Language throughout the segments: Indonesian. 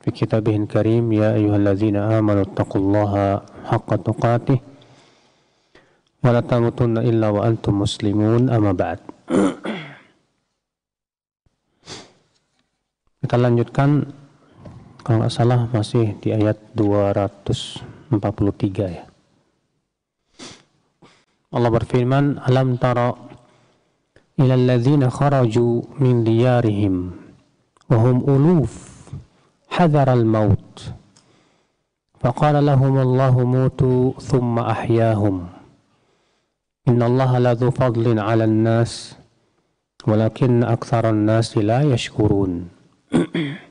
في كتابه الكريم يا أيها الذين آمنوا اتقوا الله حق تقاته ولا تموتن إلا وأنتم مسلمون أما بعد Kita lanjutkan kalau nggak salah masih di ayat 243 ya. Allah berfirman, "Alam tara ila ladzina kharaju min diyarihim wa hum uluf حذر الموت فقال لهم الله موتوا ثم أحياهم إن الله لذو فضل على الناس ولكن أكثر الناس لا يشكرون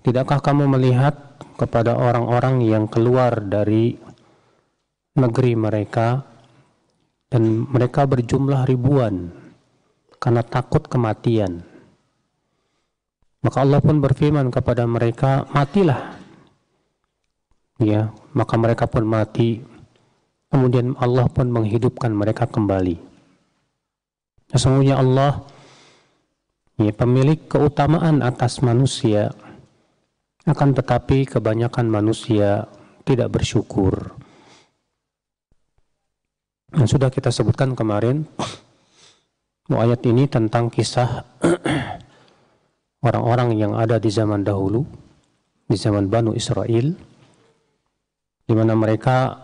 Tidakkah kamu melihat kepada orang-orang yang keluar dari negeri mereka dan mereka berjumlah ribuan karena takut kematian. Maka Allah pun berfirman kepada mereka, matilah. Ya, maka mereka pun mati. Kemudian Allah pun menghidupkan mereka kembali. Sesungguhnya Allah ya, pemilik keutamaan atas manusia. Akan tetapi kebanyakan manusia tidak bersyukur. Dan sudah kita sebutkan kemarin, ayat ini tentang kisah orang-orang yang ada di zaman dahulu, di zaman Banu Israel, di mana mereka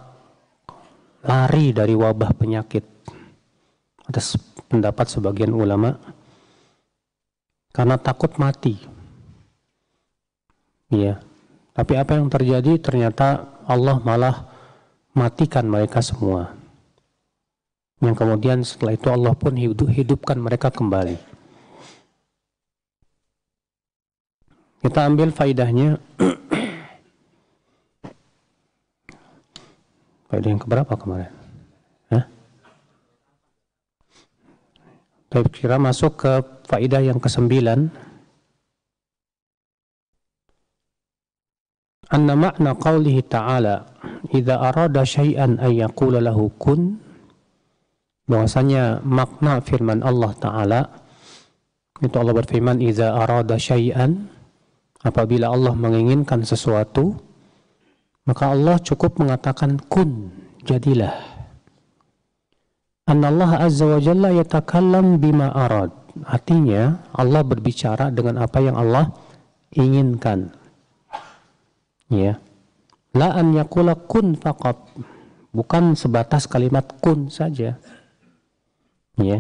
lari dari wabah penyakit. Atas pendapat sebagian ulama, karena takut mati. Iya. Tapi apa yang terjadi ternyata Allah malah matikan mereka semua. Yang kemudian setelah itu Allah pun hidup, hidupkan mereka kembali. Kita ambil faidahnya. Faidah yang keberapa kemarin? Hah? kira masuk ke faidah yang ke sembilan. Anna makna qawlihi ta'ala Iza arada syai'an ayyakula lahu kun Bahwasanya makna firman Allah Ta'ala Itu Allah berfirman Iza arada syai'an Apabila Allah menginginkan sesuatu, maka Allah cukup mengatakan kun, jadilah. Allah Azza wa Jalla yatakallam bima arad. Artinya Allah berbicara dengan apa yang Allah inginkan. Ya. La an yakula kun faqat. Bukan sebatas kalimat kun saja. Ya.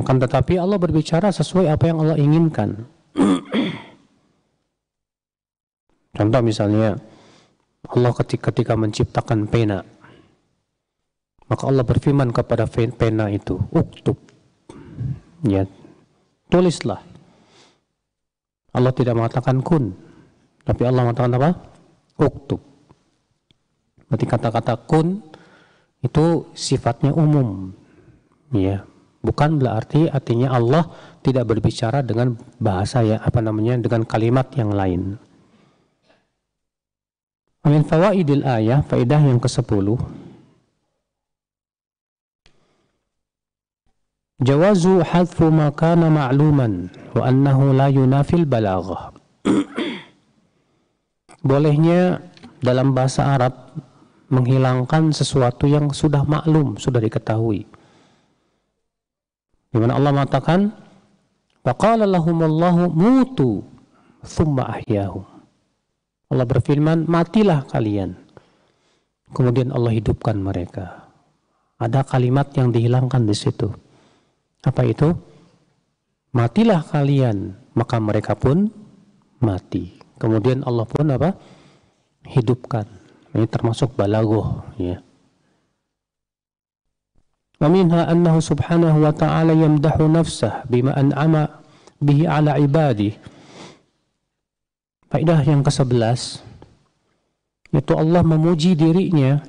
Akan tetapi Allah berbicara sesuai apa yang Allah inginkan. Contoh misalnya Allah ketika, menciptakan pena maka Allah berfirman kepada pena itu uktub ya tulislah Allah tidak mengatakan kun tapi Allah mengatakan apa uktub berarti kata-kata kun itu sifatnya umum ya bukan berarti artinya Allah tidak berbicara dengan bahasa ya apa namanya dengan kalimat yang lain Amin fawaidil ayah, faedah yang ke-10. Jawazu hadfu ma kana ma'luman wa annahu la yunafil balaghah. Bolehnya dalam bahasa Arab menghilangkan sesuatu yang sudah maklum, sudah diketahui. Di mana Allah mengatakan, "Wa qala lahumullahu mutu tsumma ahyahum." Allah berfirman, matilah kalian. Kemudian Allah hidupkan mereka. Ada kalimat yang dihilangkan di situ. Apa itu? Matilah kalian, maka mereka pun mati. Kemudian Allah pun apa? Hidupkan. Ini termasuk balagoh. Ya. ومنها أنه سبحانه وتعالى يمدح نفسه بما أنعم به على عباده Faedah yang ke-11 yaitu Allah memuji dirinya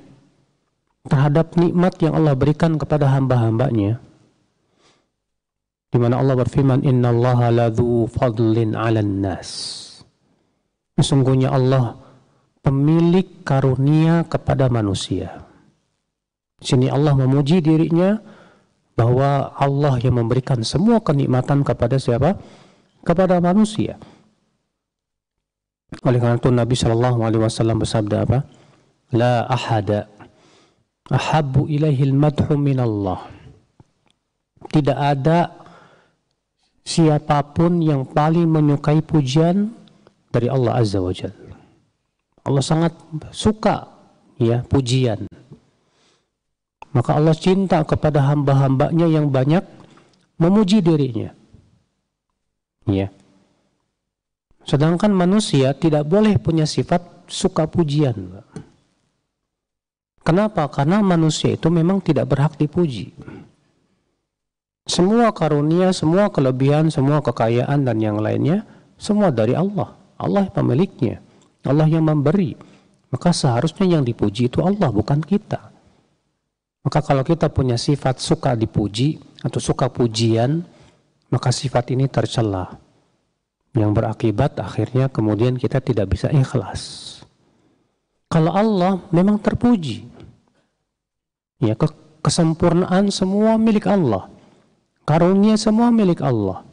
terhadap nikmat yang Allah berikan kepada hamba-hambanya. Di mana Allah berfirman, "Inna Allah la fadlin ala nas." Sesungguhnya Allah pemilik karunia kepada manusia. Di Sini Allah memuji dirinya bahwa Allah yang memberikan semua kenikmatan kepada siapa? Kepada manusia. Oleh karena itu Nabi Shallallahu Alaihi Wasallam bersabda apa? La ahada ahabu ilaihil madhu Allah. Tidak ada siapapun yang paling menyukai pujian dari Allah Azza wa Jal. Allah sangat suka ya pujian. Maka Allah cinta kepada hamba-hambanya yang banyak memuji dirinya. Ya. Sedangkan manusia tidak boleh punya sifat suka pujian. Kenapa? Karena manusia itu memang tidak berhak dipuji. Semua karunia, semua kelebihan, semua kekayaan dan yang lainnya semua dari Allah. Allah pemiliknya. Allah yang memberi. Maka seharusnya yang dipuji itu Allah bukan kita. Maka kalau kita punya sifat suka dipuji atau suka pujian, maka sifat ini tercela yang berakibat akhirnya kemudian kita tidak bisa ikhlas. Kalau Allah memang terpuji. Ya, ke kesempurnaan semua milik Allah. Karunia semua milik Allah.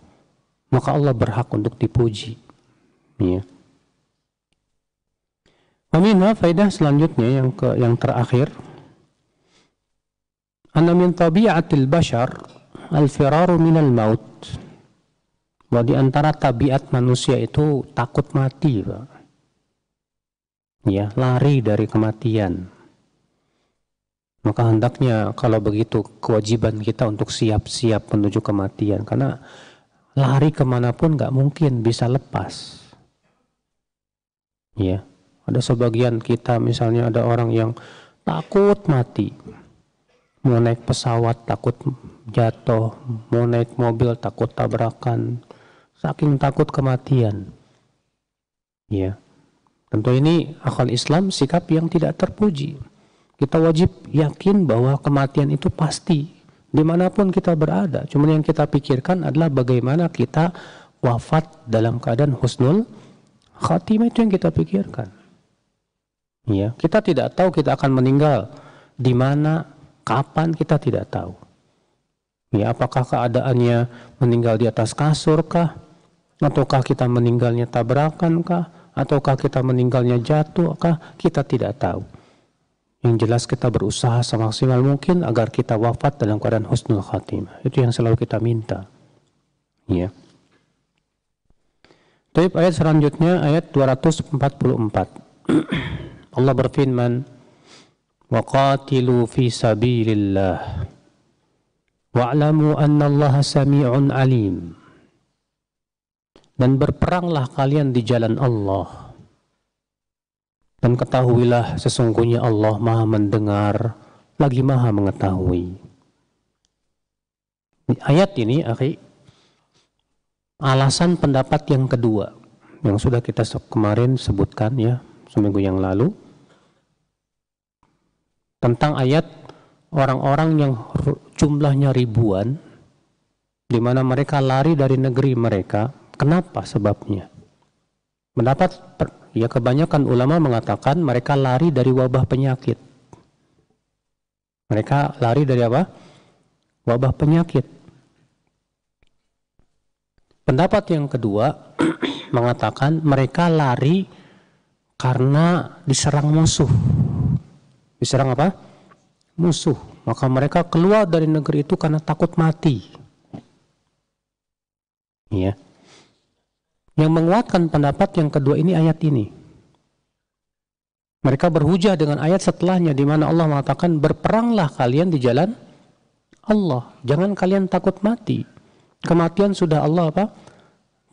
Maka Allah berhak untuk dipuji. Ya. faidah faidah selanjutnya yang ke yang terakhir. Anna tabi'atil bashar al-firaru minal maut bahwa di antara tabiat manusia itu takut mati, Pak. Ya, lari dari kematian. Maka hendaknya kalau begitu kewajiban kita untuk siap-siap menuju kematian. Karena lari kemanapun nggak mungkin bisa lepas. Ya, ada sebagian kita misalnya ada orang yang takut mati. Mau naik pesawat takut jatuh, mau naik mobil takut tabrakan, saking takut kematian. Ya. Tentu ini akal Islam sikap yang tidak terpuji. Kita wajib yakin bahwa kematian itu pasti dimanapun kita berada. Cuma yang kita pikirkan adalah bagaimana kita wafat dalam keadaan husnul khatimah itu yang kita pikirkan. Ya, kita tidak tahu kita akan meninggal di mana, kapan kita tidak tahu. Ya, apakah keadaannya meninggal di atas kasur kah? ataukah kita meninggalnya tabrakan kah ataukah kita meninggalnya jatuh kah kita tidak tahu yang jelas kita berusaha semaksimal mungkin agar kita wafat dalam keadaan husnul khatimah itu yang selalu kita minta ya Taib ayat selanjutnya ayat 244 Allah berfirman وقاتلوا في سبيل الله واعلموا أن الله سميع عليم dan berperanglah kalian di jalan Allah. Dan ketahuilah sesungguhnya Allah maha mendengar, lagi maha mengetahui. Ayat ini, akhi, alasan pendapat yang kedua yang sudah kita kemarin sebutkan ya seminggu yang lalu tentang ayat orang-orang yang jumlahnya ribuan di mana mereka lari dari negeri mereka Kenapa sebabnya? Mendapat ya kebanyakan ulama mengatakan mereka lari dari wabah penyakit. Mereka lari dari apa? Wabah penyakit. Pendapat yang kedua mengatakan mereka lari karena diserang musuh. Diserang apa? Musuh. Maka mereka keluar dari negeri itu karena takut mati. Ya. Yang menguatkan pendapat yang kedua ini ayat ini. Mereka berhujah dengan ayat setelahnya di mana Allah mengatakan berperanglah kalian di jalan Allah. Jangan kalian takut mati. Kematian sudah Allah apa?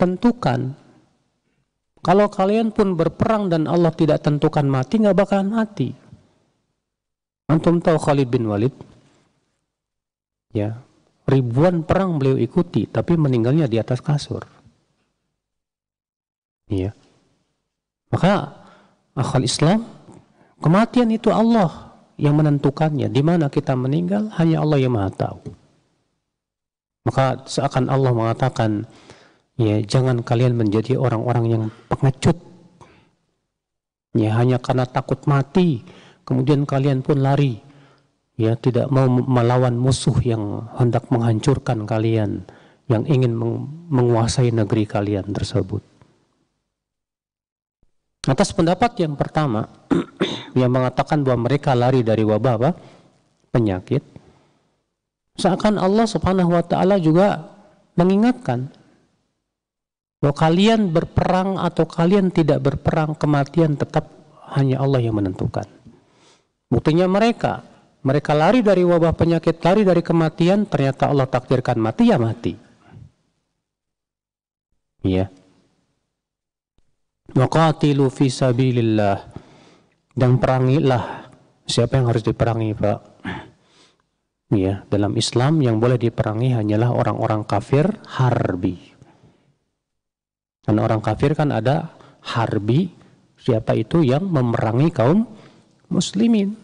Tentukan. Kalau kalian pun berperang dan Allah tidak tentukan mati, nggak bakalan mati. Antum tahu Khalid bin Walid? Ya, ribuan perang beliau ikuti, tapi meninggalnya di atas kasur. Iya. Maka akal Islam kematian itu Allah yang menentukannya. Di mana kita meninggal hanya Allah yang Maha tahu. Maka seakan Allah mengatakan, ya jangan kalian menjadi orang-orang yang pengecut. Ya hanya karena takut mati, kemudian kalian pun lari. Ya tidak mau melawan musuh yang hendak menghancurkan kalian, yang ingin menguasai negeri kalian tersebut. Atas pendapat yang pertama yang mengatakan bahwa mereka lari dari wabah apa? penyakit. Seakan Allah Subhanahu wa taala juga mengingatkan bahwa kalian berperang atau kalian tidak berperang, kematian tetap hanya Allah yang menentukan. Buktinya mereka, mereka lari dari wabah penyakit, lari dari kematian, ternyata Allah takdirkan mati ya mati. Iya. Waqatilu fi sabilillah. Dan perangilah. Siapa yang harus diperangi, Pak? Ya, dalam Islam yang boleh diperangi hanyalah orang-orang kafir harbi. Dan orang kafir kan ada harbi, siapa itu yang memerangi kaum muslimin.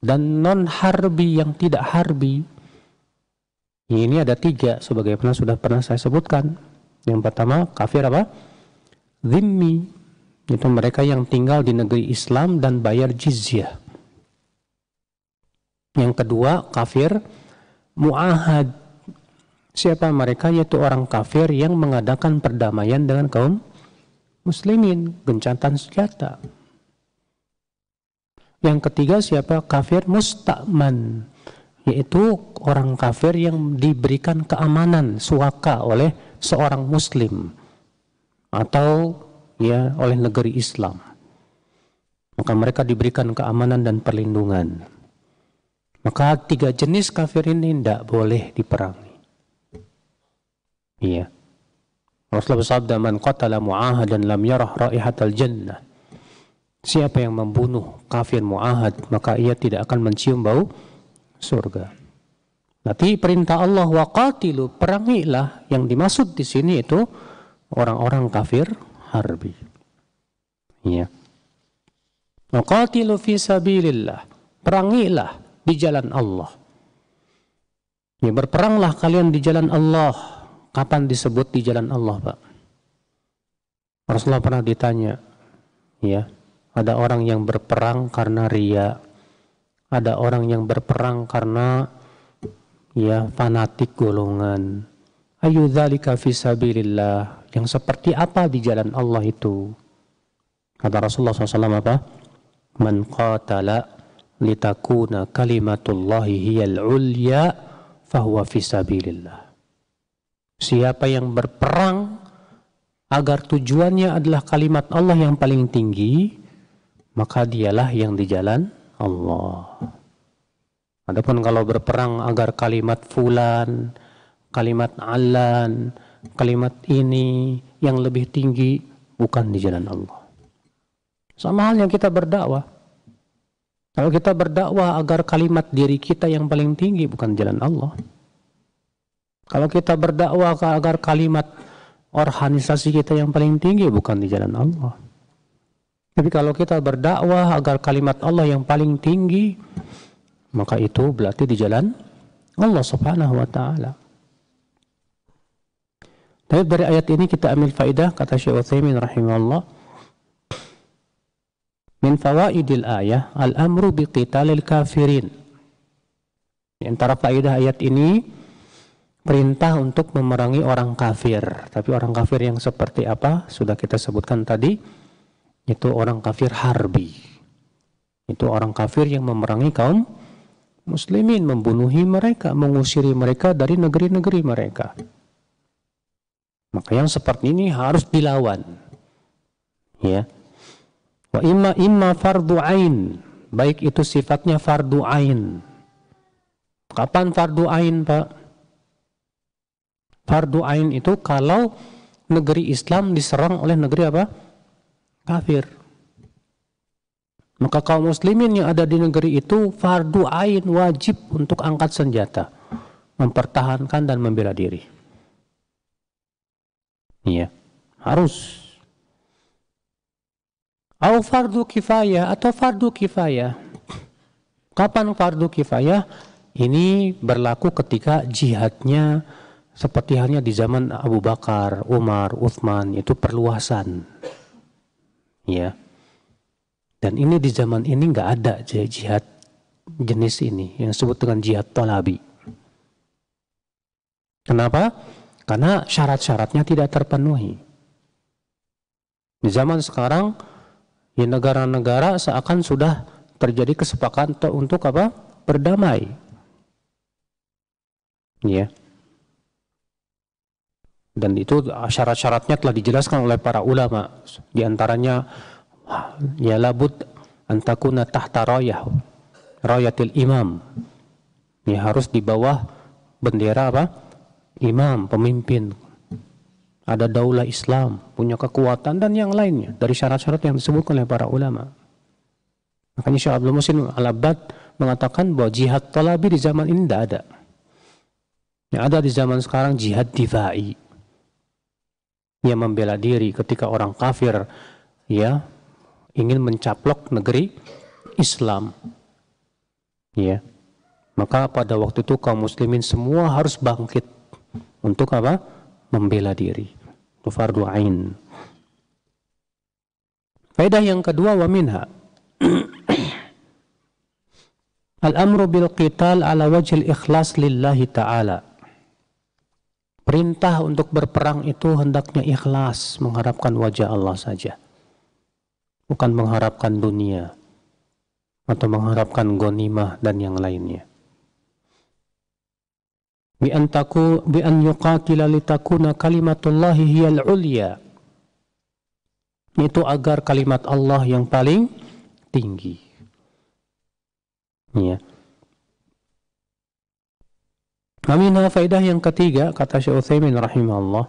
Dan non harbi yang tidak harbi. Ini ada tiga sebagaimana sudah pernah saya sebutkan. Yang pertama kafir apa? dhimmi itu mereka yang tinggal di negeri Islam dan bayar jizyah. Yang kedua, kafir muahad. Siapa mereka? Yaitu orang kafir yang mengadakan perdamaian dengan kaum muslimin, gencatan senjata. Yang ketiga siapa? Kafir musta'man, yaitu orang kafir yang diberikan keamanan suaka oleh seorang muslim atau ya oleh negeri Islam. Maka mereka diberikan keamanan dan perlindungan. Maka tiga jenis kafir ini tidak boleh diperangi. Iya. Rasulullah bersabda, "Man qatala mu'ahadan lam yarah raihatal jannah." Siapa yang membunuh kafir mu'ahad, maka ia tidak akan mencium bau surga. Nanti perintah Allah wa qatilu, perangilah yang dimaksud di sini itu orang-orang kafir harbi. Ya. Maqatilu fi sabilillah. Perangilah di jalan Allah. Ya, berperanglah kalian di jalan Allah. Kapan disebut di jalan Allah, Pak? Rasulullah pernah ditanya, ya, ada orang yang berperang karena ria. Ada orang yang berperang karena ya fanatik golongan. Ayu dzalika fi sabilillah yang seperti apa di jalan Allah itu? Kata Rasulullah SAW apa? Man qatala litakuna kalimatullahi hiyal ulya fahuwa fisabilillah. Siapa yang berperang agar tujuannya adalah kalimat Allah yang paling tinggi, maka dialah yang di jalan Allah. Adapun kalau berperang agar kalimat fulan, kalimat alan, kalimat ini yang lebih tinggi bukan di jalan Allah. Sama halnya kita berdakwah. Kalau kita berdakwah agar kalimat diri kita yang paling tinggi bukan jalan Allah. Kalau kita berdakwah agar kalimat organisasi kita yang paling tinggi bukan di jalan Allah. Tapi kalau kita berdakwah agar kalimat Allah yang paling tinggi, maka itu berarti di jalan Allah Subhanahu wa taala. Tapi dari ayat ini kita ambil faidah kata Syekh Utsaimin rahimahullah. Min fawaidil ayah al-amru biqitalil kafirin. Di antara faidah ayat ini perintah untuk memerangi orang kafir. Tapi orang kafir yang seperti apa sudah kita sebutkan tadi itu orang kafir harbi. Itu orang kafir yang memerangi kaum muslimin, membunuhi mereka, mengusiri mereka dari negeri-negeri mereka. Maka yang seperti ini harus dilawan. Ya. Wa imma imma fardu ain. Baik itu sifatnya fardu ain. Kapan fardu ain, Pak? Fardu ain itu kalau negeri Islam diserang oleh negeri apa? Kafir. Maka kaum muslimin yang ada di negeri itu fardu ain wajib untuk angkat senjata, mempertahankan dan membela diri. Iya. Harus. Au fardu kifayah atau fardu kifayah. Kapan fardu kifayah? Ini berlaku ketika jihadnya seperti halnya di zaman Abu Bakar, Umar, Uthman itu perluasan. Ya. Dan ini di zaman ini nggak ada jihad jenis ini yang disebut dengan jihad tolabi. Kenapa? Karena syarat-syaratnya tidak terpenuhi. Di zaman sekarang, ya negara-negara seakan sudah terjadi kesepakatan untuk apa? Berdamai. Ya. Dan itu syarat-syaratnya telah dijelaskan oleh para ulama. Di antaranya, ya labut antakuna tahta rayah, royatil imam. Ini ya harus di bawah bendera apa? imam, pemimpin, ada daulah Islam, punya kekuatan dan yang lainnya dari syarat-syarat yang disebutkan oleh para ulama. Makanya Syekh Abdul Muslim al -Abad mengatakan bahwa jihad talabi di zaman ini tidak ada. Yang ada di zaman sekarang jihad divai, Yang membela diri ketika orang kafir ya ingin mencaplok negeri Islam. Ya. Maka pada waktu itu kaum muslimin semua harus bangkit untuk apa? Membela diri. fardu ain. Faedah yang kedua wa minha Al-amru bil qital ala wajhil ikhlas lillahi ta'ala. Perintah untuk berperang itu hendaknya ikhlas mengharapkan wajah Allah saja. Bukan mengharapkan dunia atau mengharapkan gonimah dan yang lainnya bi an taku bi an yuqatila litakuna kalimatullahi itu agar kalimat Allah yang paling tinggi ya Aminah faidah yang ketiga kata Syekh Utsaimin rahimahullah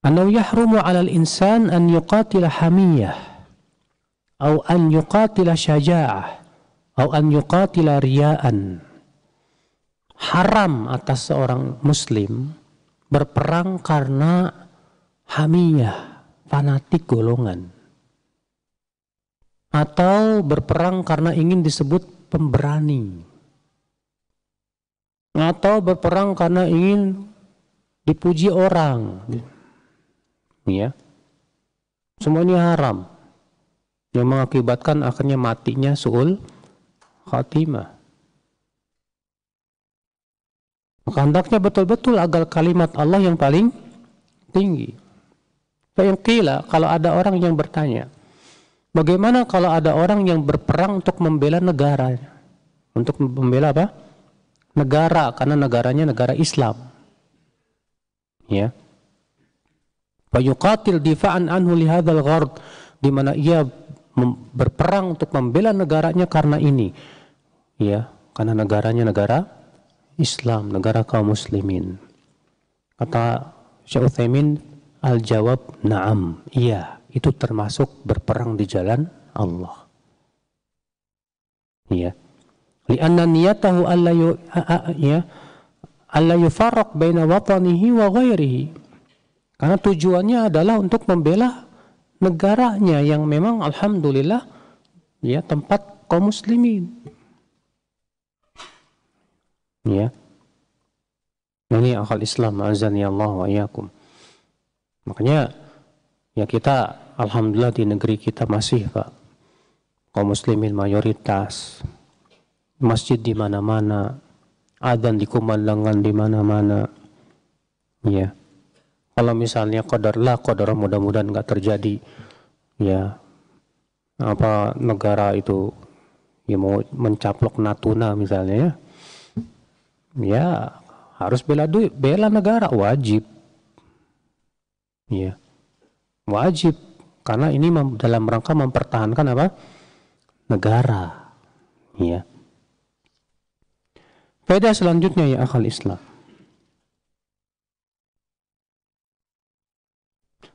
Anau yahrumu al insan an yuqatila hamiyah atau an yuqatila syaja'ah atau an yuqatila ria'an haram atas seorang muslim berperang karena hamiyah fanatik golongan atau berperang karena ingin disebut pemberani atau berperang karena ingin dipuji orang ya semua ini haram yang mengakibatkan akhirnya matinya suul khatimah. Maka hendaknya betul-betul agar kalimat Allah yang paling tinggi. Yang kalau ada orang yang bertanya, bagaimana kalau ada orang yang berperang untuk membela negaranya? Untuk membela apa? Negara, karena negaranya negara Islam. Ya. Fayuqatil difa'an anhu lihadal ghard di mana ia berperang untuk membela negaranya karena ini. Ya, karena negaranya negara Islam, negara kaum muslimin. Kata Syekh Uthaymin al-jawab na'am. Iya, itu termasuk berperang di jalan Allah. Iya. Lianna niyatahu alla yu, ya alla yufarraq baina watanihi wa ghairihi. Karena tujuannya adalah untuk membela negaranya yang memang alhamdulillah ya tempat kaum muslimin. Ya. Ini akal Islam azani Allah wa iyakum. Makanya ya kita alhamdulillah di negeri kita masih Pak kaum muslimin mayoritas. Masjid di mana-mana, adzan dikumandangkan di mana-mana. Ya kalau misalnya lah kodar mudah-mudahan nggak terjadi ya apa negara itu ya mau mencaplok Natuna misalnya ya ya harus bela duit, bela negara wajib ya wajib karena ini dalam rangka mempertahankan apa negara ya Beda selanjutnya ya akal Islam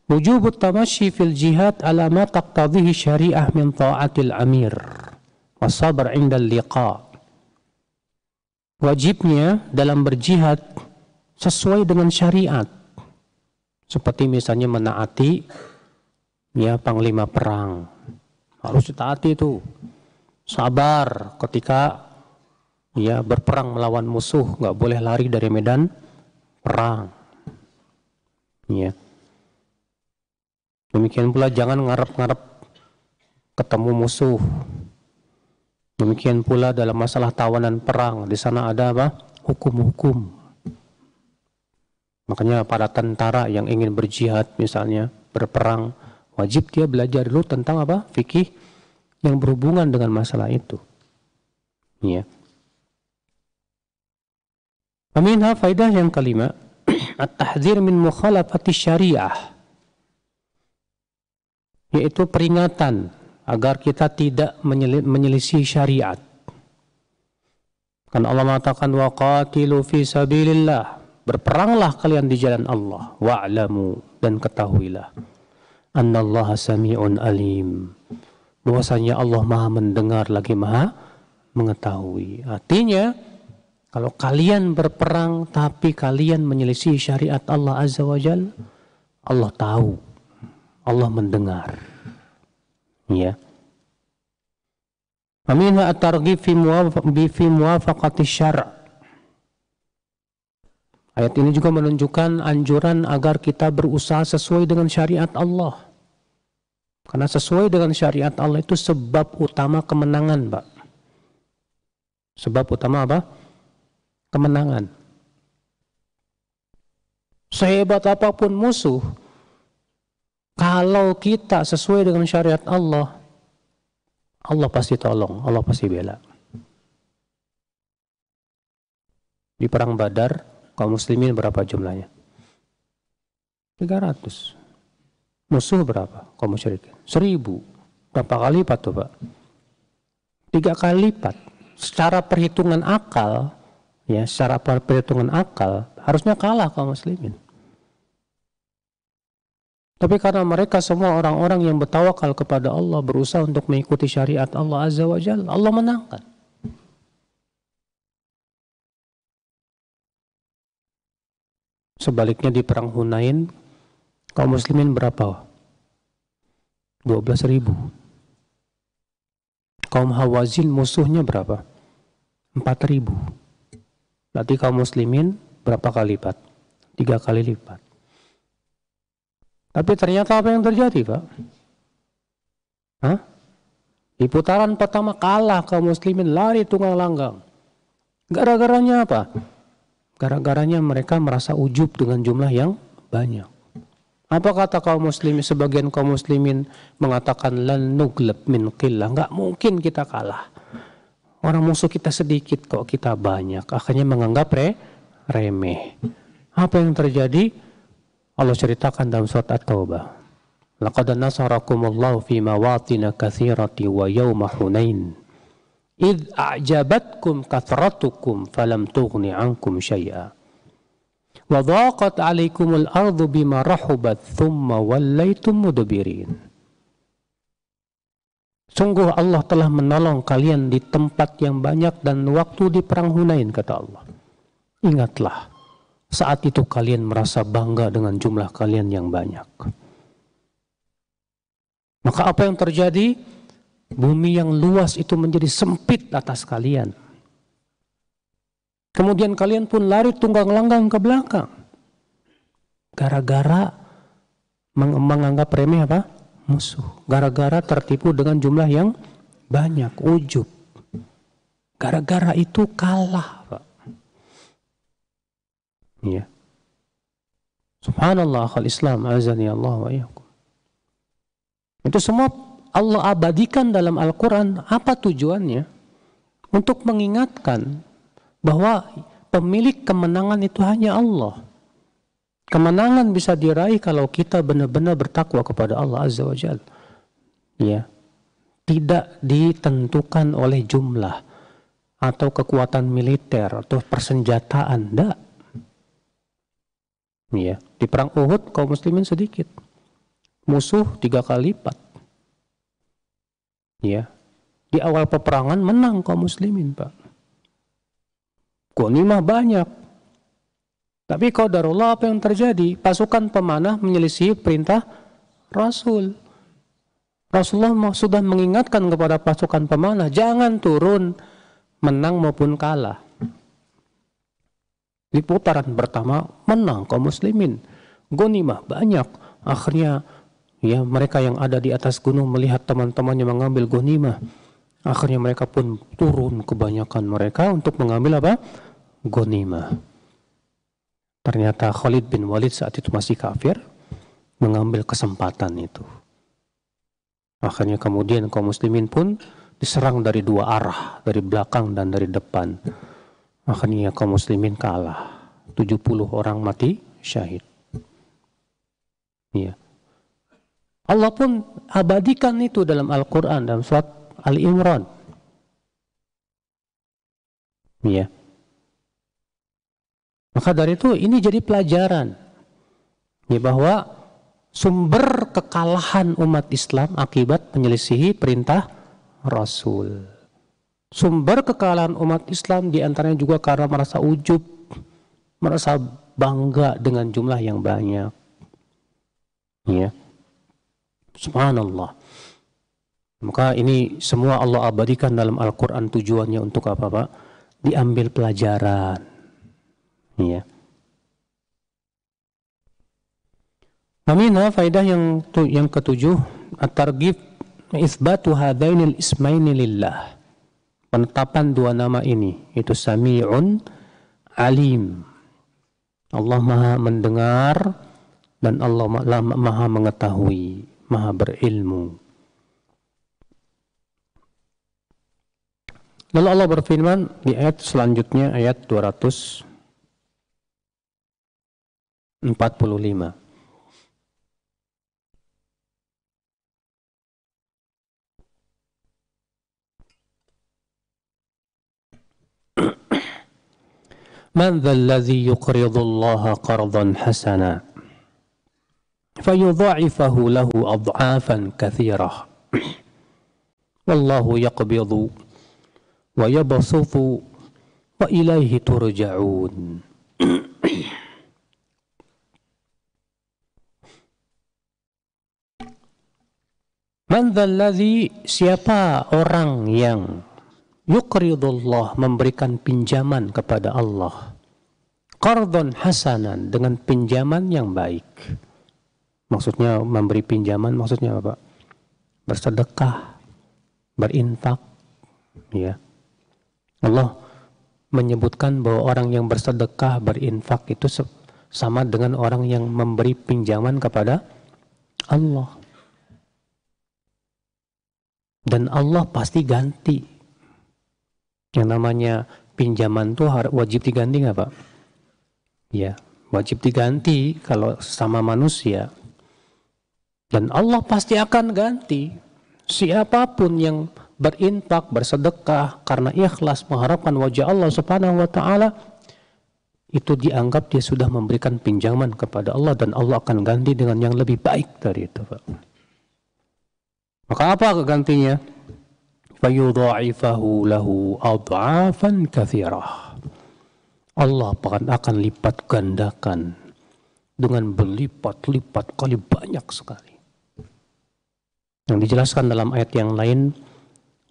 Wujubut tamashi fil jihad ala ma taqtadhihi syariah min ta'atil amir wa sabar inda liqa. Wajibnya dalam berjihad sesuai dengan syariat. Seperti misalnya menaati ya panglima perang. Harus ditaati itu. Sabar ketika ya berperang melawan musuh, nggak boleh lari dari medan perang. Ya Demikian pula jangan ngarep-ngarep ketemu musuh. Demikian pula dalam masalah tawanan perang, di sana ada apa? Hukum-hukum. Makanya para tentara yang ingin berjihad misalnya, berperang, wajib dia belajar dulu tentang apa? Fikih yang berhubungan dengan masalah itu. Ya. Aminha faidah yang kelima, at tahzir min mukhalafati syariah yaitu peringatan agar kita tidak menyelisih syariat. Karena Allah mengatakan qatilu fi sabilillah. Berperanglah kalian di jalan Allah. Wa'lamu dan ketahuilah. Annallaha sami'un alim. Bahwasanya Allah Maha mendengar lagi Maha mengetahui. Artinya kalau kalian berperang tapi kalian menyelisih syariat Allah Azza wa Jalla, Allah tahu Allah mendengar. Ya. Aminha at-targhib fi fi muwafaqati syar. Ayat ini juga menunjukkan anjuran agar kita berusaha sesuai dengan syariat Allah. Karena sesuai dengan syariat Allah itu sebab utama kemenangan, Pak. Sebab utama apa? Kemenangan. Sehebat apapun musuh, kalau kita sesuai dengan syariat Allah, Allah pasti tolong, Allah pasti bela. Di perang Badar, kaum muslimin berapa jumlahnya? 300. Musuh berapa? Kaum musyrikin. 1000. Berapa kali lipat tuh, Pak? Tiga kali lipat. Secara perhitungan akal, ya, secara perhitungan akal harusnya kalah kaum muslimin. Tapi karena mereka semua orang-orang yang bertawakal kepada Allah berusaha untuk mengikuti syariat Allah Azza wa Jal, Allah menangkan. Sebaliknya di perang Hunain, kaum muslimin berapa? 12 ribu. Kaum Hawazin musuhnya berapa? 4 ribu. Berarti kaum muslimin berapa kali lipat? Tiga kali lipat. Tapi ternyata apa yang terjadi, Pak? Hah? Di putaran pertama kalah kaum muslimin lari tunggang langgang. Gara-garanya apa? Gara-garanya mereka merasa ujub dengan jumlah yang banyak. Apa kata kaum muslimin? Sebagian kaum muslimin mengatakan lan nuglab min qillah. Enggak mungkin kita kalah. Orang musuh kita sedikit kok kita banyak. Akhirnya menganggap re remeh. Apa yang terjadi? Allah ceritakan dalam surat At-Taubah. Laqad nasarakumullahu fi mawatina kathirati wa yawma Hunain. Id a'jabatkum kathratukum falam tughni ankum syai'a. Wa dhaqat 'alaikumul ardu bima rahubat thumma wallaitum mudbirin. Sungguh Allah telah menolong kalian di tempat yang banyak dan waktu di perang Hunain kata Allah. Ingatlah saat itu kalian merasa bangga dengan jumlah kalian yang banyak. Maka apa yang terjadi? Bumi yang luas itu menjadi sempit atas kalian. Kemudian kalian pun lari tunggang langgang ke belakang. Gara-gara menganggap remeh apa? Musuh. Gara-gara tertipu dengan jumlah yang banyak. Ujub. Gara-gara itu kalah Ya, Subhanallah akal Islam azani Allah wa Itu semua Allah abadikan dalam Al-Quran. Apa tujuannya? Untuk mengingatkan bahwa pemilik kemenangan itu hanya Allah. Kemenangan bisa diraih kalau kita benar-benar bertakwa kepada Allah Azza wa Jal. Ya. Tidak ditentukan oleh jumlah atau kekuatan militer atau persenjataan. Tidak Ya, di perang Uhud kaum muslimin sedikit. Musuh tiga kali lipat. Ya. Di awal peperangan menang kaum muslimin, Pak. Ghanimah banyak. Tapi qadarullah apa yang terjadi? Pasukan pemanah menyelisih perintah Rasul. Rasulullah sudah mengingatkan kepada pasukan pemanah, jangan turun menang maupun kalah. Di putaran pertama menang kaum muslimin. Gonimah banyak. Akhirnya ya mereka yang ada di atas gunung melihat teman-temannya mengambil gonimah. Akhirnya mereka pun turun kebanyakan mereka untuk mengambil apa? Gonimah. Ternyata Khalid bin Walid saat itu masih kafir mengambil kesempatan itu. Akhirnya kemudian kaum muslimin pun diserang dari dua arah, dari belakang dan dari depan akhirnya kaum muslimin kalah 70 orang mati syahid ya Allah pun abadikan itu dalam Al-Quran dalam surat Al-Imran ya maka dari itu ini jadi pelajaran ya bahwa sumber kekalahan umat Islam akibat menyelisihi perintah Rasul sumber kekalahan umat Islam diantaranya juga karena merasa ujub, merasa bangga dengan jumlah yang banyak. Ya. Subhanallah. Maka ini semua Allah abadikan dalam Al-Quran tujuannya untuk apa Pak? Diambil pelajaran. Ya. Aminah faidah yang yang ketujuh at-targhib isbatu hadainil ismaini lillah penetapan dua nama ini itu Sami'un Alim. Allah Maha mendengar dan Allah Maha mengetahui, Maha berilmu. Lalu Allah berfirman di ayat selanjutnya ayat 245. من ذا الذي يقرض الله قرضا حسنا فيضاعفه له أضعافا كثيرة والله يقبض ويبسط وإليه ترجعون من ذا الذي siapa orang yang yukridullah memberikan pinjaman kepada Allah. Qardon hasanan dengan pinjaman yang baik. Maksudnya memberi pinjaman maksudnya apa, Bersedekah, berinfak, ya. Allah menyebutkan bahwa orang yang bersedekah, berinfak itu sama dengan orang yang memberi pinjaman kepada Allah. Dan Allah pasti ganti yang namanya pinjaman tuh wajib diganti nggak Pak? Ya, wajib diganti kalau sama manusia. Dan Allah pasti akan ganti siapapun yang berinfak, bersedekah karena ikhlas mengharapkan wajah Allah Subhanahu wa taala itu dianggap dia sudah memberikan pinjaman kepada Allah dan Allah akan ganti dengan yang lebih baik dari itu, Pak. Maka apa kegantinya? fayudha'ifahu lahu adha'afan kathirah. Allah akan lipat gandakan dengan berlipat-lipat kali banyak sekali. Yang dijelaskan dalam ayat yang lain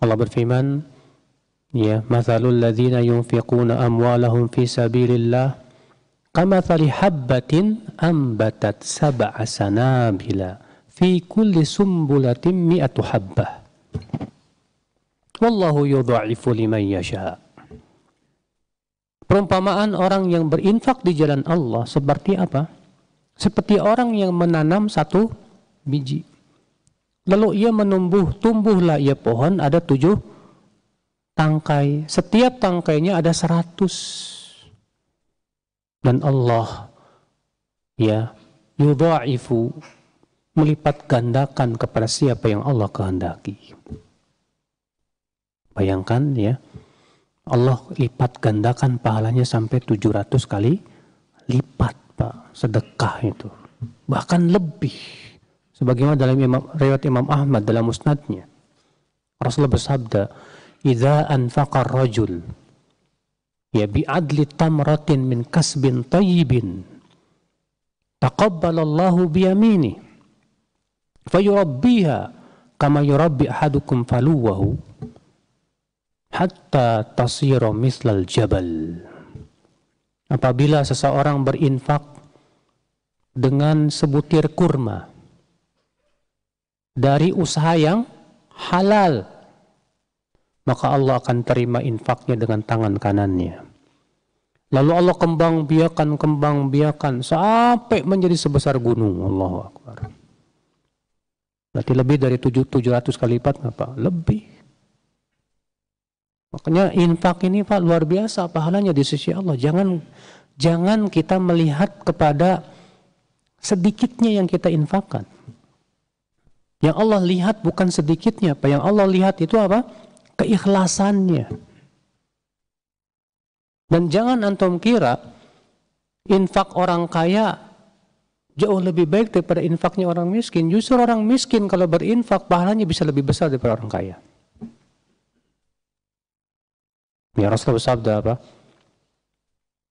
Allah berfirman ya mathalul ladzina yunfiquna amwalahum fi sabilillah kamathali habbatin ambatat sab'a sanabila fi kulli sumbulatin mi'atu habbah. Wallahu yudha'ifu liman yasha. Perumpamaan orang yang berinfak di jalan Allah seperti apa? Seperti orang yang menanam satu biji. Lalu ia menumbuh, tumbuhlah ia pohon ada tujuh tangkai. Setiap tangkainya ada seratus. Dan Allah ya yudha'ifu melipat gandakan kepada siapa yang Allah kehendaki. Bayangkan ya, Allah lipat gandakan pahalanya sampai 700 kali lipat Pak, sedekah itu. Bahkan lebih. Sebagaimana dalam imam, riwayat Imam Ahmad dalam musnadnya. Rasulullah bersabda, "Idza anfaqa rajul ya bi'adli tamratin min kasbin tayyibin taqabbalallahu biyamini fayurabbiha kama yurabbi ahadukum faluwahu." hatta tasiro mislal jabal. Apabila seseorang berinfak dengan sebutir kurma dari usaha yang halal, maka Allah akan terima infaknya dengan tangan kanannya. Lalu Allah kembang biakan, kembang biakan sampai menjadi sebesar gunung. Allahu Akbar. Berarti lebih dari 700 kali lipat apa? Lebih. Makanya infak ini Pak luar biasa pahalanya di sisi Allah. Jangan jangan kita melihat kepada sedikitnya yang kita infakkan. Yang Allah lihat bukan sedikitnya, Pak. Yang Allah lihat itu apa? Keikhlasannya. Dan jangan antum kira infak orang kaya jauh lebih baik daripada infaknya orang miskin. Justru orang miskin kalau berinfak pahalanya bisa lebih besar daripada orang kaya. Ya Rasulullah bersabda apa?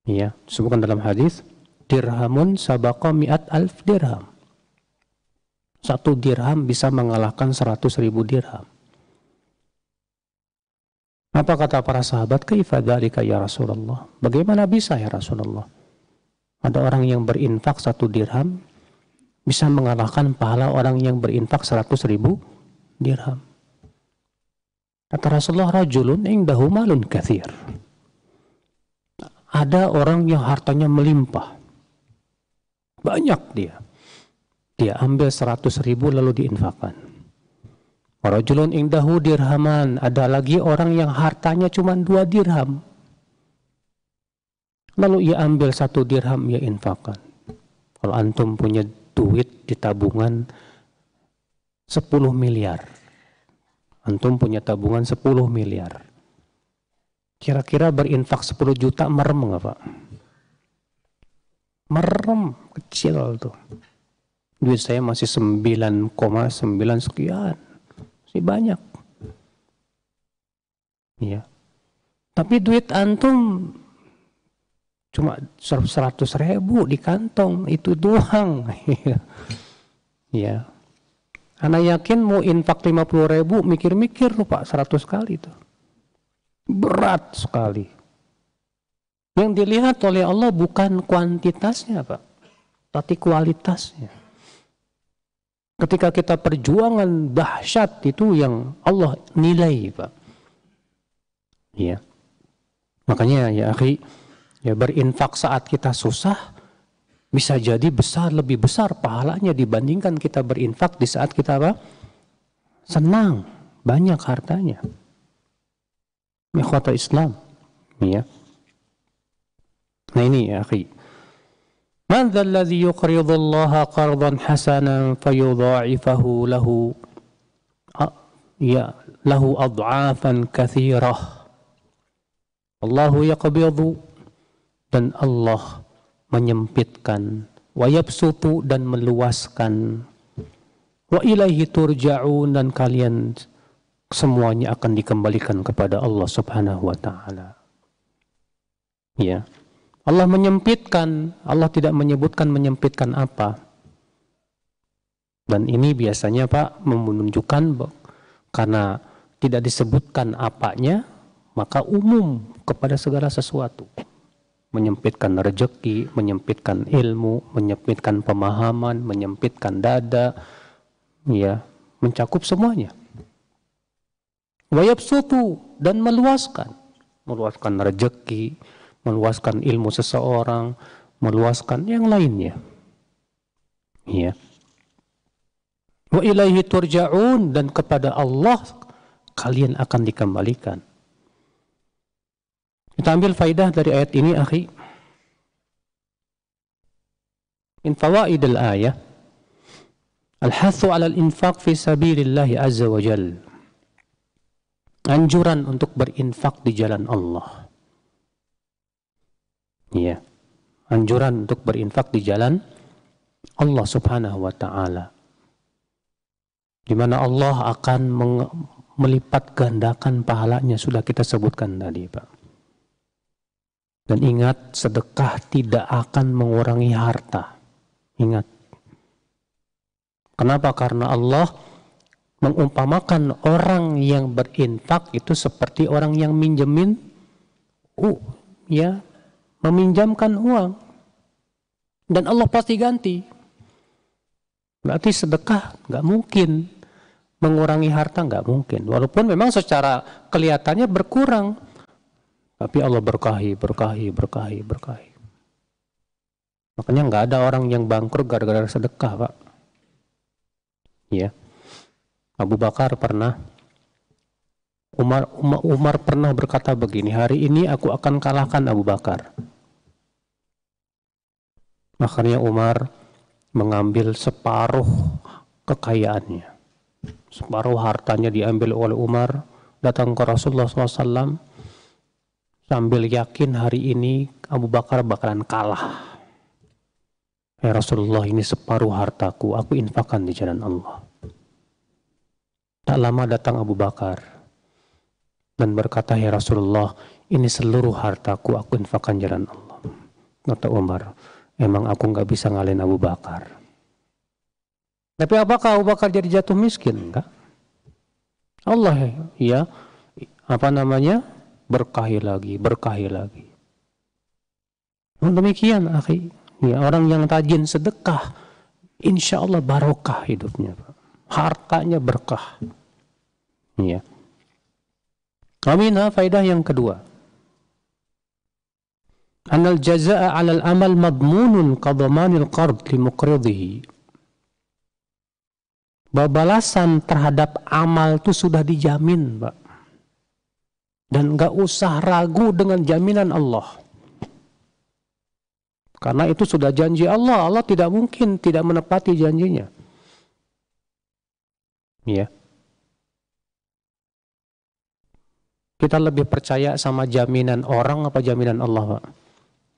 Ya, disebutkan dalam hadis, dirhamun sabaqa mi'at alf dirham. Satu dirham bisa mengalahkan seratus ribu dirham. Apa kata para sahabat? Kaifadhalika ya Rasulullah. Bagaimana bisa ya Rasulullah? Ada orang yang berinfak satu dirham bisa mengalahkan pahala orang yang berinfak seratus ribu dirham. Kata Rasulullah, rajulun indahu malun kathir. Ada orang yang hartanya melimpah. Banyak dia. Dia ambil 100 ribu lalu diinfakkan. Rajulun indahu dirhaman. Ada lagi orang yang hartanya cuma dua dirham. Lalu ia ambil satu dirham, ia infakkan. Kalau antum punya duit di tabungan 10 miliar Antum punya tabungan 10 miliar. Kira-kira berinfak 10 juta merem nggak Pak? Merem, kecil tuh. Duit saya masih 9,9 sekian. Masih banyak. Iya. Tapi duit antum cuma 100 ribu di kantong, itu doang. Iya. Karena yakin mau infak 50 ribu, mikir-mikir lupa Pak 100 kali itu Berat sekali. Yang dilihat oleh Allah bukan kuantitasnya Pak, tapi kualitasnya. Ketika kita perjuangan dahsyat itu yang Allah nilai Pak. Iya. Makanya ya akhi, ya berinfak saat kita susah, bisa jadi besar lebih besar pahalanya dibandingkan kita berinfak di saat kita apa? senang, banyak hartanya. Ikhwata Islam. Ya. Nah ini ya, akhi. Man alladhi yuqridu Allah qardan hasanan fayudha'ifahu lahu ya lahu ad'afan kathirah. Allahu yaqbidu dan Allah menyempitkan wayab wayabsutu dan meluaskan wa ilaihi turja'un dan kalian semuanya akan dikembalikan kepada Allah Subhanahu wa taala. Ya. Allah menyempitkan, Allah tidak menyebutkan menyempitkan apa. Dan ini biasanya Pak menunjukkan karena tidak disebutkan apanya, maka umum kepada segala sesuatu menyempitkan rejeki, menyempitkan ilmu, menyempitkan pemahaman, menyempitkan dada, ya, mencakup semuanya. Wayab sutu dan meluaskan, meluaskan rejeki, meluaskan ilmu seseorang, meluaskan yang lainnya. Ya. Wa ilaihi turja'un dan kepada Allah kalian akan dikembalikan. Kita ambil faidah dari ayat ini, akhi. Min fawaidil ayah Al-hathu ala al-infaq fi sabirillahi azza wa jal. Anjuran untuk berinfak di jalan Allah. Iya. Anjuran untuk berinfak di jalan Allah Subhanahu wa taala. Di mana Allah akan melipat gandakan pahalanya sudah kita sebutkan tadi, Pak. Dan ingat, sedekah tidak akan mengurangi harta. Ingat. Kenapa? Karena Allah mengumpamakan orang yang berinfak itu seperti orang yang minjemin uh, ya meminjamkan uang dan Allah pasti ganti berarti sedekah nggak mungkin mengurangi harta nggak mungkin walaupun memang secara kelihatannya berkurang tapi Allah berkahi, berkahi, berkahi, berkahi. Makanya nggak ada orang yang bangkrut gara-gara sedekah, Pak. Ya. Abu Bakar pernah Umar, Umar, Umar pernah berkata begini, hari ini aku akan kalahkan Abu Bakar. Akhirnya Umar mengambil separuh kekayaannya. Separuh hartanya diambil oleh Umar, datang ke Rasulullah SAW, sambil yakin hari ini Abu Bakar bakalan kalah. Ya Rasulullah ini separuh hartaku, aku infakkan di jalan Allah. Tak lama datang Abu Bakar dan berkata, Ya Rasulullah, ini seluruh hartaku aku infakkan jalan Allah. Kata Umar, emang aku nggak bisa ngalahin Abu Bakar. Tapi apakah Abu Bakar jadi jatuh miskin? Enggak. Allah ya, iya. apa namanya? berkahi lagi, berkahi lagi. demikian, akhi. Ya, orang yang tajin sedekah, insya Allah barokah hidupnya. Hartanya berkah. Ya. Aminah faidah yang kedua. Anal jaza'a 'alal amal madmunun qadamanil qard li muqridihi. Bahwa balasan terhadap amal itu sudah dijamin, Pak dan nggak usah ragu dengan jaminan Allah. Karena itu sudah janji Allah, Allah tidak mungkin tidak menepati janjinya. Ya. Kita lebih percaya sama jaminan orang apa jaminan Allah, Pak?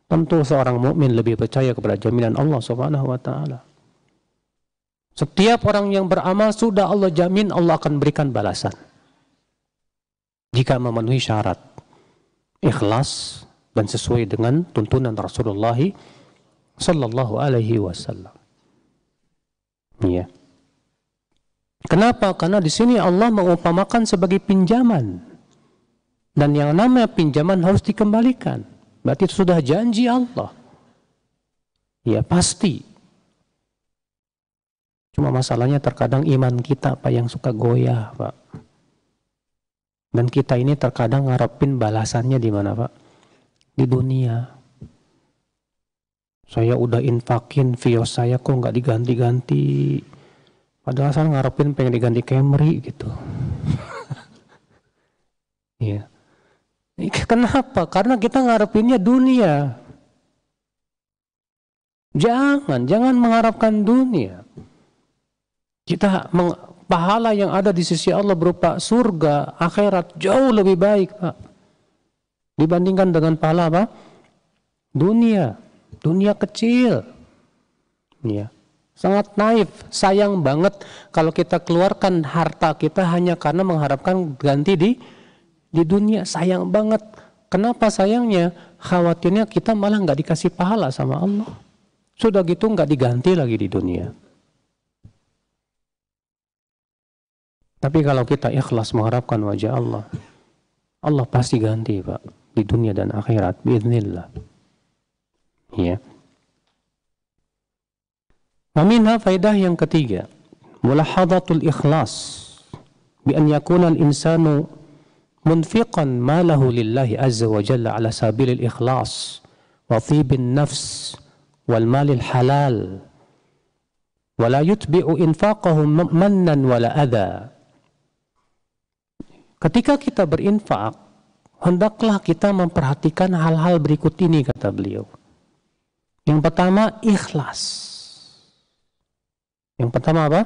Tentu seorang mukmin lebih percaya kepada jaminan Allah Subhanahu wa taala. Setiap orang yang beramal sudah Allah jamin Allah akan berikan balasan jika memenuhi syarat ikhlas dan sesuai dengan tuntunan Rasulullah sallallahu alaihi wasallam. Ya. Kenapa? Karena di sini Allah mengumpamakan sebagai pinjaman. Dan yang namanya pinjaman harus dikembalikan. Berarti itu sudah janji Allah. Ya pasti. Cuma masalahnya terkadang iman kita apa yang suka goyah Pak. Dan kita ini terkadang ngarepin balasannya di mana Pak? Di dunia. Saya udah infakin Vios saya kok nggak diganti-ganti. Padahal saya ngarepin pengen diganti Camry gitu. Iya. yeah. Kenapa? Karena kita ngarepinnya dunia. Jangan, jangan mengharapkan dunia. Kita meng, pahala yang ada di sisi Allah berupa surga, akhirat jauh lebih baik, Pak. Dibandingkan dengan pahala apa? Dunia. Dunia kecil. Ya. Sangat naif, sayang banget kalau kita keluarkan harta kita hanya karena mengharapkan ganti di di dunia. Sayang banget. Kenapa sayangnya? Khawatirnya kita malah nggak dikasih pahala sama Allah. Sudah gitu nggak diganti lagi di dunia. Tapi kalau kita ikhlas mengharapkan wajah Allah, Allah pasti ganti, Pak, di dunia dan akhirat. Bismillah. Ya. Aminha faidah yang ketiga, mulahadatul ikhlas bi an yakuna al-insanu munfiqan malahu lillahi azza wa jalla ala sabilil ikhlas wa tibin nafs wal malil halal ولا يتبع إنفاقه منا ولا أذى Ketika kita berinfak, hendaklah kita memperhatikan hal-hal berikut ini kata beliau. Yang pertama ikhlas. Yang pertama apa?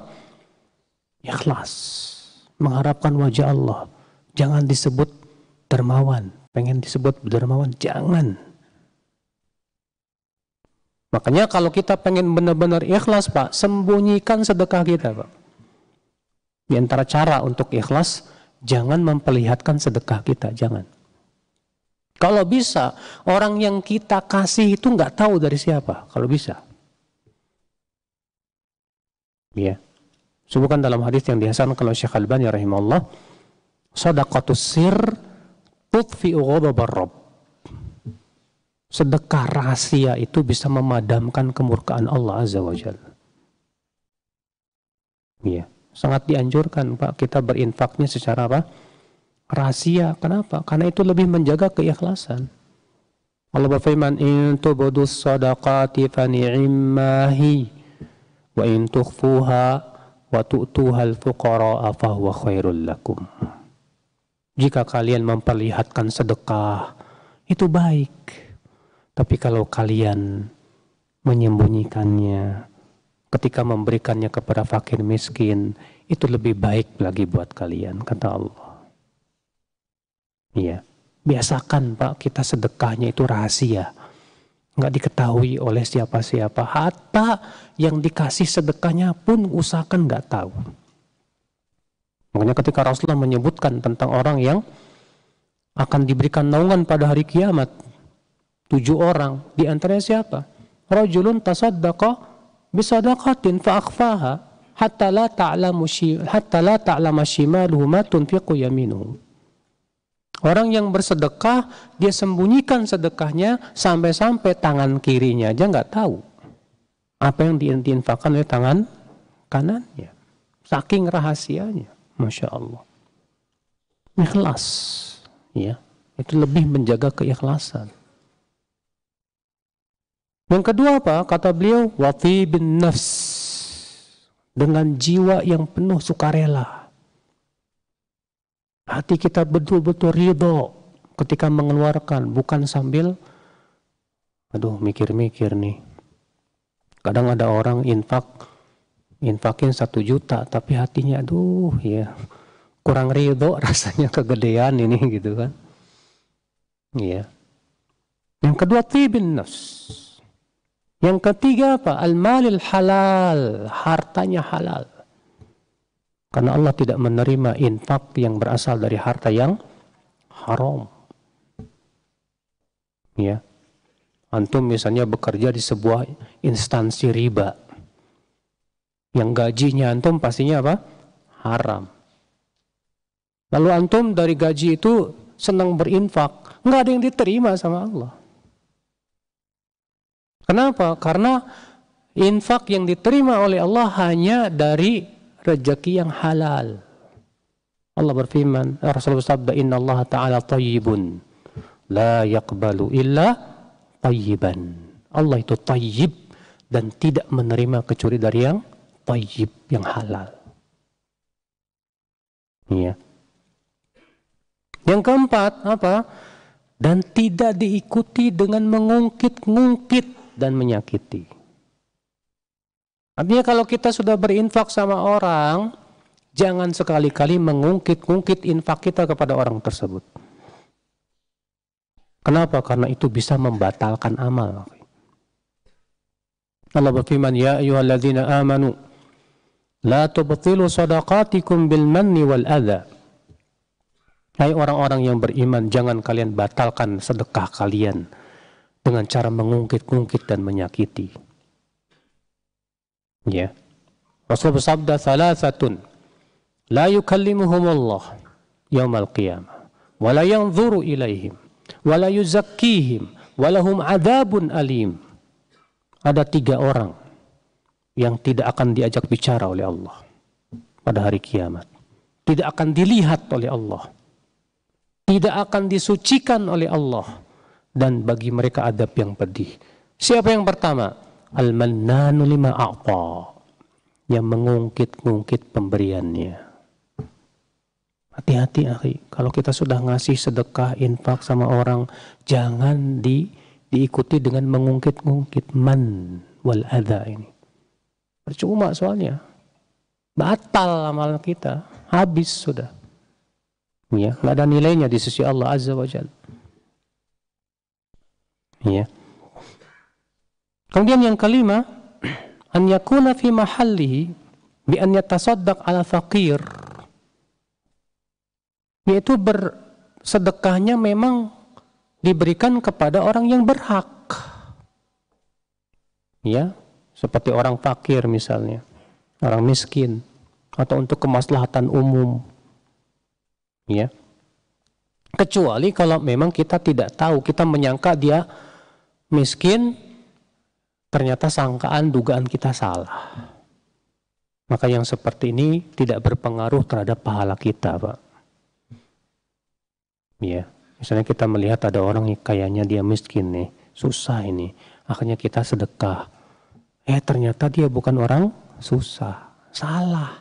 Ikhlas. Mengharapkan wajah Allah. Jangan disebut dermawan. Pengen disebut dermawan, jangan. Makanya kalau kita pengen benar-benar ikhlas Pak, sembunyikan sedekah kita Pak. Di antara cara untuk ikhlas, Jangan memperlihatkan sedekah kita, jangan. Kalau bisa, orang yang kita kasih itu nggak tahu dari siapa, kalau bisa. Ya. Sebutkan dalam hadis yang dihasan kalau Syekh Al-Bani ya rahimahullah, sadaqatus sir tutfi ghadabar Sedekah rahasia itu bisa memadamkan kemurkaan Allah Azza wa Jalla. Ya sangat dianjurkan Pak kita berinfaknya secara apa? rahasia. Kenapa? Karena itu lebih menjaga keikhlasan. Allah berfirman in tubdus sadaqati fani'immahi wa in tukhfuha wa al-fuqara fa huwa khairul lakum. Jika kalian memperlihatkan sedekah itu baik. Tapi kalau kalian menyembunyikannya, ketika memberikannya kepada fakir miskin itu lebih baik lagi buat kalian kata Allah. Iya. Biasakan Pak kita sedekahnya itu rahasia. Nggak diketahui oleh siapa-siapa. Hatta yang dikasih sedekahnya pun usahakan nggak tahu. Makanya ketika Rasulullah menyebutkan tentang orang yang akan diberikan naungan pada hari kiamat. Tujuh orang. Di antaranya siapa? Rajulun tasadakoh bisadaqatin akhfaha hatta la ta'lamu hatta la ta'lamu shimaluhu ma tunfiqu yaminuhu. Orang yang bersedekah, dia sembunyikan sedekahnya sampai-sampai tangan kirinya aja nggak tahu apa yang diinfakkan oleh tangan kanannya. Saking rahasianya, masya Allah. Ikhlas, ya itu lebih menjaga keikhlasan. Yang kedua apa? Kata beliau, wafi bin nafs. Dengan jiwa yang penuh sukarela. Hati kita betul-betul ridho ketika mengeluarkan. Bukan sambil, aduh mikir-mikir nih. Kadang ada orang infak, infakin satu juta, tapi hatinya aduh ya kurang ridho rasanya kegedean ini gitu kan. Iya. Yang kedua, tibin nafs yang ketiga apa? Al-malil halal, hartanya halal. Karena Allah tidak menerima infak yang berasal dari harta yang haram. Ya. Antum misalnya bekerja di sebuah instansi riba. Yang gajinya antum pastinya apa? Haram. Lalu antum dari gaji itu senang berinfak. Nggak ada yang diterima sama Allah. Kenapa? Karena infak yang diterima oleh Allah hanya dari rezeki yang halal. Allah berfirman, ya Rasulullah bersabda, Inna Allah Ta'ala tayyibun, la yakbalu illa tayyiban. Allah itu tayyib dan tidak menerima kecuri dari yang tayyib, yang halal. Ya. Yang keempat, apa? Dan tidak diikuti dengan mengungkit-ngungkit dan menyakiti. Artinya kalau kita sudah berinfak sama orang, jangan sekali-kali mengungkit-ungkit infak kita kepada orang tersebut. Kenapa? Karena itu bisa membatalkan amal. Allah berfirman, "Ya ayuhalladzina amanu, la tubtilu sadaqatikum bil manni wal adha." Hai orang-orang yang beriman, jangan kalian batalkan sedekah kalian dengan cara mengungkit-ungkit dan menyakiti. Ya. Rasul bersabda salasatun la لا يكلمهم yaumal qiyamah wa la yanzuru ilaihim wa la yuzakkihim wa lahum adzabun alim. Ada tiga orang yang tidak akan diajak bicara oleh Allah pada hari kiamat. Tidak akan dilihat oleh Allah. Tidak akan disucikan oleh Allah dan bagi mereka adab yang pedih. Siapa yang pertama? Al-Mannanu lima a'ta. Yang mengungkit-ungkit pemberiannya. Hati-hati akhi. Kalau kita sudah ngasih sedekah, infak sama orang, jangan di, diikuti dengan mengungkit-ungkit man wal adha ini. Percuma soalnya. Batal amal kita. Habis sudah. Ya, nggak ada nilainya di sisi Allah Azza wa Jalla. Ya. Kemudian yang kelima, an yakuna fi mahallihi bi an yatasaddaq ala faqir. Yaitu bersedekahnya memang diberikan kepada orang yang berhak. Ya, seperti orang fakir misalnya, orang miskin atau untuk kemaslahatan umum. Ya. Kecuali kalau memang kita tidak tahu, kita menyangka dia miskin ternyata sangkaan dugaan kita salah. Maka yang seperti ini tidak berpengaruh terhadap pahala kita, Pak. Ya, misalnya kita melihat ada orang yang kayaknya dia miskin nih, susah ini. Akhirnya kita sedekah. Eh ternyata dia bukan orang susah, salah.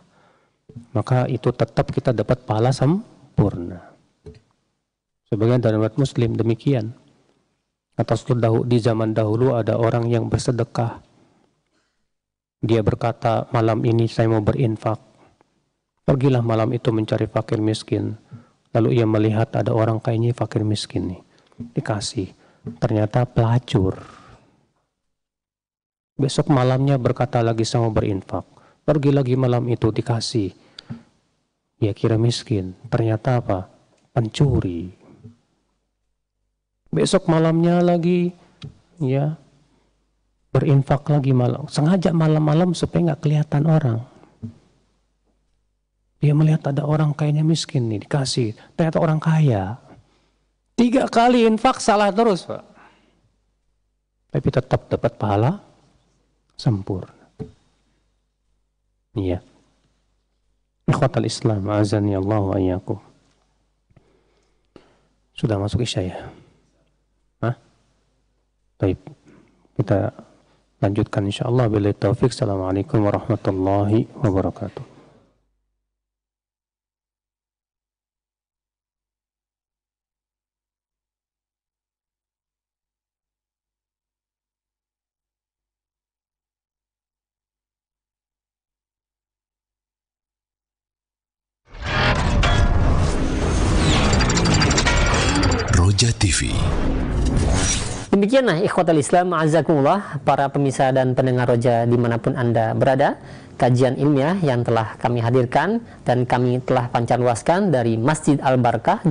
Maka itu tetap kita dapat pahala sempurna. Sebagian dari umat muslim demikian atas dahulu di zaman dahulu ada orang yang bersedekah. Dia berkata, malam ini saya mau berinfak. Pergilah malam itu mencari fakir miskin. Lalu ia melihat ada orang kayaknya fakir miskin nih. Dikasih. Ternyata pelacur. Besok malamnya berkata lagi saya mau berinfak. Pergi lagi malam itu dikasih. Ya kira miskin. Ternyata apa? Pencuri besok malamnya lagi ya berinfak lagi malam sengaja malam-malam supaya nggak kelihatan orang dia melihat ada orang kayaknya miskin nih dikasih ternyata orang kaya tiga kali infak salah terus pak tapi tetap dapat pahala sempurna iya ikhwatal islam azani Allah wa sudah masuk isya ya Baik. Kita lanjutkan insya Allah bila taufik. Assalamualaikum warahmatullahi wabarakatuh. Demikianlah ikhwatal Islam azakumullah para pemirsa dan pendengar roja dimanapun anda berada kajian ilmiah yang telah kami hadirkan dan kami telah pancarluaskan dari Masjid Al Barkah